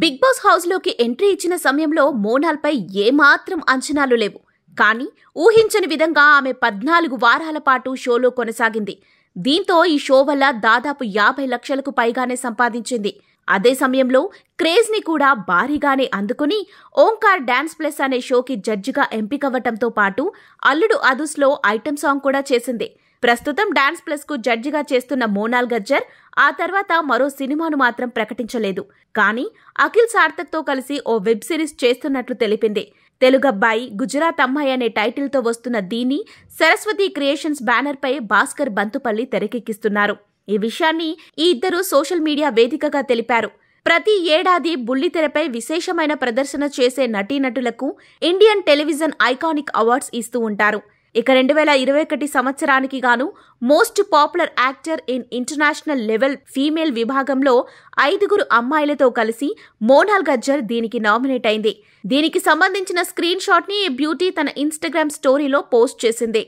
big boss హౌస్లోకి entry ఇచ్చిన సమయంలో మోనాల్పై ఏమాత్రం అంచనాలు లేవు కానీ ఊహించని విధంగా ఆమె పద్నాలుగు వారాల పాటు షోలో కొనసాగింది దీంతో ఈ షో వల్ల దాదాపు యాభై లక్షలకు పైగానే సంపాదించింది అదే సమయంలో క్రేజ్ని కూడా భారీగానే అందుకుని ఓంకార్ డాన్స్ ప్లస్ అనే షోకి జడ్జిగా ఎంపికవ్వటంతో పాటు అల్లుడు అదుస్లో ఐటెం సాంగ్ కూడా చేసింది ప్రస్తుతం డాన్స్ ప్లస్కు జడ్జిగా చేస్తున్న మోనాల్ గజ్జర్ ఆ తర్వాత మరో సినిమాను మాత్రం ప్రకటించలేదు కానీ అఖిల్ సార్థక్తో కలిసి ఓ వెబ్ సిరీస్ చేస్తున్నట్లు తెలిపింది తెలుగబ్బాయి గుజరాత్ అమ్మాయి అనే టైటిల్తో వస్తున్న దీన్ని సరస్వతి క్రియేషన్స్ బ్యానర్పై భాస్కర్ బంతుపల్లి తెరకెక్కిస్తున్నారు ఈ విషయాన్ని ఈ ఇద్దరు సోషల్ మీడియా వేదికగా తెలిపారు ప్రతి ఏడాది బుల్లితెరపై విశేషమైన ప్రదర్శన చేసే నటీనటులకు ఇండియన్ టెలివిజన్ ఐకానిక్ అవార్డ్స్ ఇస్తూ ఉంటారు ఇక రెండు వేల ఇరవై ఒకటి సంవత్సరానికి గాను most popular actor in international level female విభాగంలో ఐదుగురు అమ్మాయిలతో కలిసి మోనాల్ గజ్జర్ దీనికి నామినేట్ అయింది దీనికి సంబంధించిన స్క్రీన్ ని బ్యూటీ తన ఇన్స్టాగ్రామ్ స్టోరీలో పోస్ట్ చేసింది